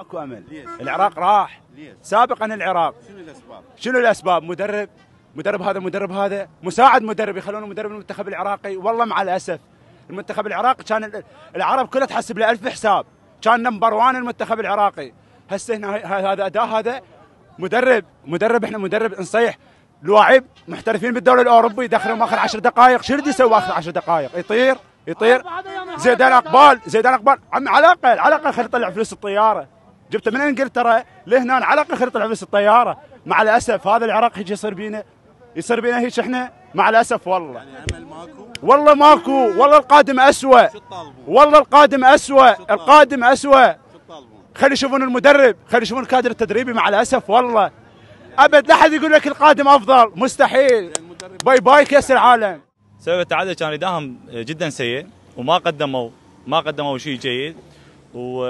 اكو امل ليش؟ العراق راح ليش؟ سابقا العراق شنو الاسباب؟ شنو الاسباب؟ مدرب مدرب هذا مدرب هذا مساعد مدرب يخلونه مدرب المنتخب العراقي والله مع الاسف المنتخب العراقي كان العرب كلها تحسب له ألف حساب كان نمبر وان المنتخب العراقي هسه هنا هذا اداء هذا مدرب مدرب احنا مدرب نصيح لواعب محترفين بالدوري الاوروبي دخلوا اخر 10 دقائق شنو بده يسوي اخر 10 دقائق يطير يطير زيدان اقبال زيدان اقبال عم على الاقل على الاقل خليه يطلع فلوس الطياره جبته من انجلترا لهنا على الاقل قخرة العبس الطياره مع الاسف هذا العراق هيك يصير بينا يصير بينا هيك احنا مع الاسف والله يعني امل ماكو والله ماكو والله القادم اسوء والله القادم اسوء القادم اسوء خلي يشوفون المدرب خلي يشوفون الكادر التدريبي مع الاسف والله ابد لا احد يقول لك القادم افضل مستحيل باي باي كاس العالم سبب التعادل كان اداهم جدا سيء وما قدموا ما قدموا شيء جيد و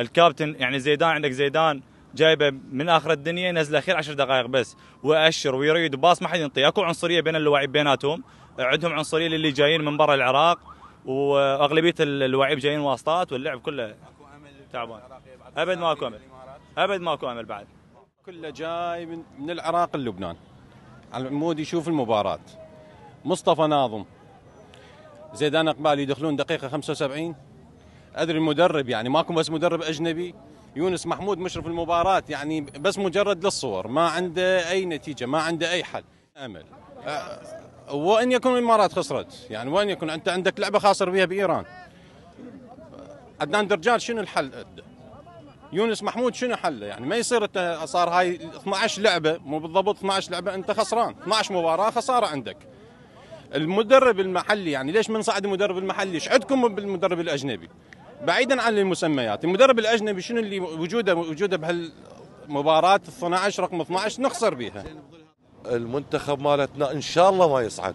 الكابتن يعني زيدان عندك زيدان جايبه من اخر الدنيا نزله اخير 10 دقائق بس واشر ويريد باص ما حد ينطي اكو عنصريه بين اللواعيب بيناتهم عندهم عنصريه للي جايين من برا العراق واغلبيه اللواعيب جايين واسطات واللعب كله تعبان ابد ما اكو امل ابد ما اكو امل بعد كله جاي من, من العراق للبنان على المود يشوف المباراه مصطفى ناظم زيدان اقبال يدخلون دقيقه 75 ادري المدرب يعني ماكو بس مدرب اجنبي يونس محمود مشرف المباراه يعني بس مجرد للصور ما عنده اي نتيجه ما عنده اي حل امل أه، وان يكون الامارات خسرت يعني وان يكون انت عندك لعبه خاسر بها بايران عدنان درجال شنو الحل يونس محمود شنو حله يعني ما يصير انت صار هاي 12 لعبه مو بالضبط 12 لعبه انت خسران 12 مباراه خساره عندك المدرب المحلي يعني ليش من صعد المدرب المحلي ايش عندكم بالمدرب الاجنبي بعيدا عن المسميات المدرب الاجنبي شنو اللي وجوده وجوده بهالمباراه 12 رقم 12 نخسر بيها المنتخب مالتنا ان شاء الله ما يصعد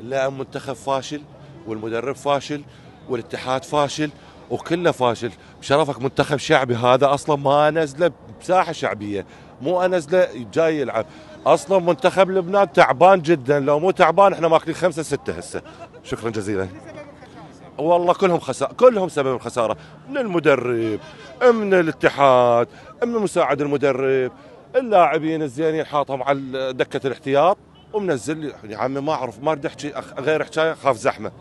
لا منتخب فاشل والمدرب فاشل والاتحاد فاشل وكله فاشل بشرفك منتخب شعبي هذا اصلا ما نزله بساحه شعبيه مو انزله جاي يلعب اصلا منتخب لبنان تعبان جدا لو مو تعبان احنا ماكلين خمسه سته هسه شكرا جزيلا والله كلهم خسارة كلهم سبب الخسارة من المدرب من الاتحاد من مساعد المدرب اللاعبين الزينين حاطهم على دكة الاحتياط ومنزل يا يعني عمي ما اعرف ما اريد احكي غير حكايه خاف زحمه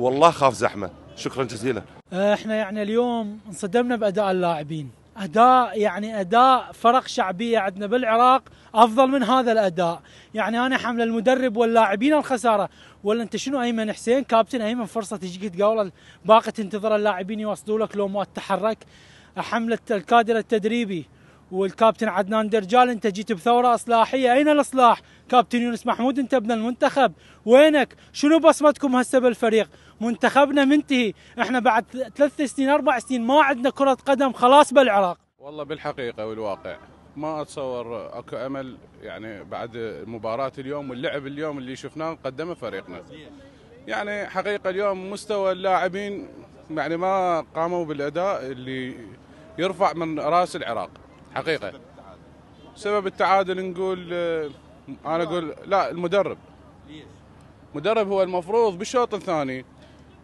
والله خاف زحمه شكرا جزيلا احنا يعني اليوم انصدمنا باداء اللاعبين اداء يعني اداء فرق شعبيه عندنا بالعراق افضل من هذا الاداء، يعني انا حمل المدرب واللاعبين الخساره، ولا انت شنو ايمن حسين كابتن ايمن فرصه تجيك تقول باقي تنتظر اللاعبين يوصلوا لك لو ما تتحرك حمله الكادر التدريبي والكابتن عدنان درجال انت جيت بثوره اصلاحيه، اين الاصلاح؟ كابتن يونس محمود انت ابن المنتخب وينك شنو بصمتكم هسه بالفريق منتخبنا منتهي احنا بعد ثلاث سنين اربع سنين ما عندنا كرة قدم خلاص بالعراق والله بالحقيقة والواقع ما اتصور اكو امل يعني بعد مباراة اليوم واللعب اليوم اللي شفناه قدمه فريقنا يعني حقيقة اليوم مستوى اللاعبين يعني ما قاموا بالاداء اللي يرفع من راس العراق حقيقة سبب التعادل نقول آه، انا اقول لا المدرب ليش؟ مدرب هو المفروض بالشوط الثاني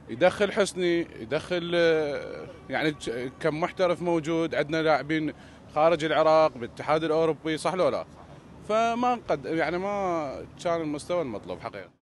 يدخل حسني يدخل آه، يعني كم محترف موجود عندنا لاعبين خارج العراق بالاتحاد الاوروبي صح لو لا؟ فما قد يعني ما كان المستوى المطلوب حقيقه